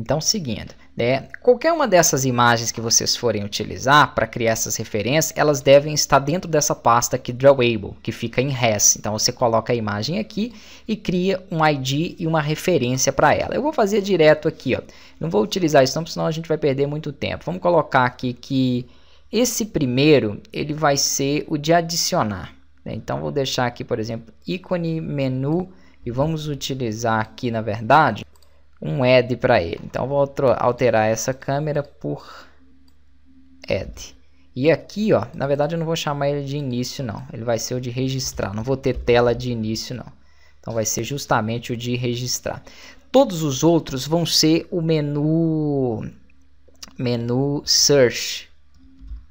Então, seguindo, né, qualquer uma dessas imagens que vocês forem utilizar para criar essas referências, elas devem estar dentro dessa pasta aqui Drawable, que fica em res. Então, você coloca a imagem aqui e cria um ID e uma referência para ela. Eu vou fazer direto aqui, ó. não vou utilizar isso não, senão a gente vai perder muito tempo. Vamos colocar aqui que esse primeiro, ele vai ser o de adicionar. Né? Então, vou deixar aqui, por exemplo, ícone, menu, e vamos utilizar aqui, na verdade, um add para ele. Então vou alterar essa câmera por add. E aqui, ó, na verdade eu não vou chamar ele de início não, ele vai ser o de registrar, não vou ter tela de início não. Então vai ser justamente o de registrar. Todos os outros vão ser o menu menu search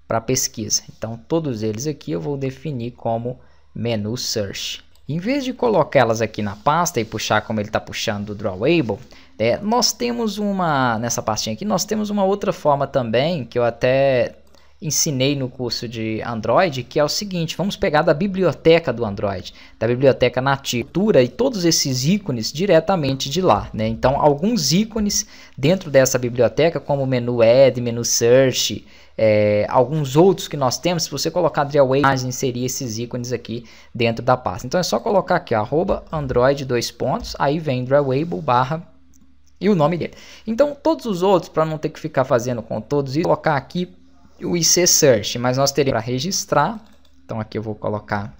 para pesquisa. Então todos eles aqui eu vou definir como menu search. Em vez de colocá-las aqui na pasta e puxar como ele está puxando o Drawable, é, né, nós temos uma, nessa pastinha aqui, nós temos uma outra forma também, que eu até ensinei no curso de Android, que é o seguinte: vamos pegar da biblioteca do Android, da biblioteca nativa, e todos esses ícones diretamente de lá. Né? Então, alguns ícones dentro dessa biblioteca, como menu Add, menu Search, é, alguns outros que nós temos, se você colocar mais inserir esses ícones aqui dentro da pasta. Então é só colocar aqui, arroba Android, dois pontos, aí vem Drillwable barra e o nome dele. Então todos os outros, para não ter que ficar fazendo com todos, e colocar aqui o IC Search, mas nós teríamos para registrar. Então aqui eu vou colocar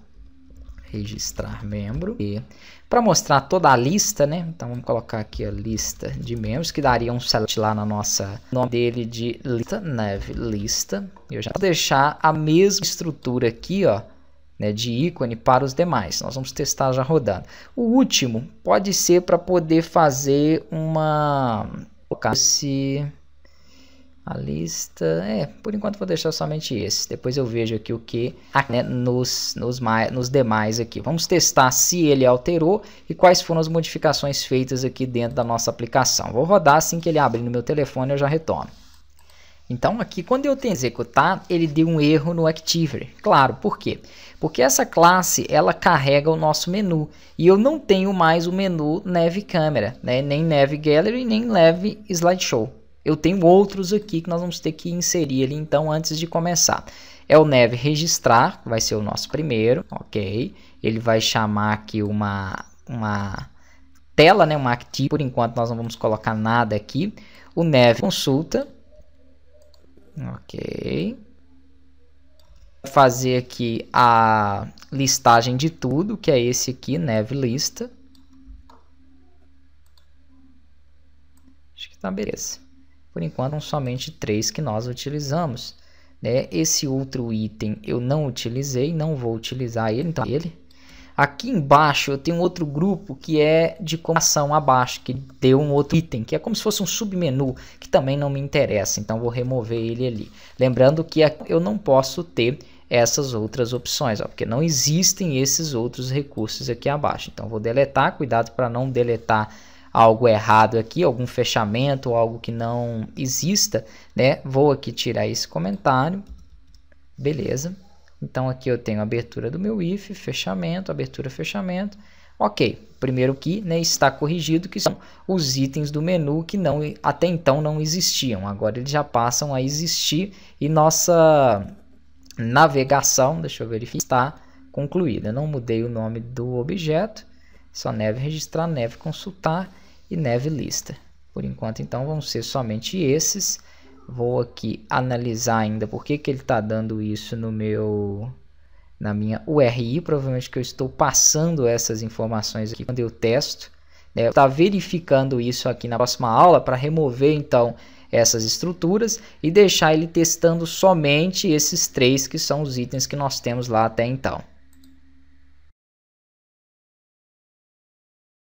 registrar membro e para mostrar toda a lista, né? Então vamos colocar aqui a lista de membros que daria um select lá na nossa nome dele de lista neve lista. Eu já vou deixar a mesma estrutura aqui, ó, né, de ícone para os demais. Nós vamos testar já rodando. O último pode ser para poder fazer uma colocar esse a lista, é, por enquanto vou deixar somente esse. Depois eu vejo aqui o que ah, né, nos, nos, nos demais aqui. Vamos testar se ele alterou e quais foram as modificações feitas aqui dentro da nossa aplicação. Vou rodar assim que ele abrir no meu telefone eu já retorno. Então aqui quando eu tenho executar, ele deu um erro no activer. Claro, por quê? Porque essa classe, ela carrega o nosso menu. E eu não tenho mais o menu Nav Camera, né? nem Nav Gallery, nem Nav Slideshow eu tenho outros aqui que nós vamos ter que inserir ali então antes de começar. É o neve registrar, que vai ser o nosso primeiro, ok? Ele vai chamar aqui uma, uma tela, né, uma active, por enquanto nós não vamos colocar nada aqui. O neve consulta, ok? Fazer aqui a listagem de tudo, que é esse aqui, neve lista. Acho que tá beleza. Por enquanto, são somente três que nós utilizamos. Né? Esse outro item eu não utilizei, não vou utilizar ele, então ele. Aqui embaixo eu tenho outro grupo que é de comação abaixo, que deu um outro item, que é como se fosse um submenu, que também não me interessa, então vou remover ele ali. Lembrando que eu não posso ter essas outras opções, ó, porque não existem esses outros recursos aqui abaixo. Então vou deletar, cuidado para não deletar algo errado aqui, algum fechamento, algo que não exista, né? Vou aqui tirar esse comentário, beleza. Então aqui eu tenho abertura do meu if, fechamento, abertura, fechamento. Ok, primeiro que né, está corrigido, que são os itens do menu que não, até então não existiam. Agora eles já passam a existir e nossa navegação, deixa eu verificar, está concluída. Não mudei o nome do objeto, só neve registrar, neve consultar e Neve Lista. Por enquanto, então, vão ser somente esses. Vou aqui analisar ainda por que, que ele está dando isso no meu na minha URI, provavelmente que eu estou passando essas informações aqui quando eu testo. Né? Eu estar tá verificando isso aqui na próxima aula para remover então essas estruturas e deixar ele testando somente esses três que são os itens que nós temos lá até então.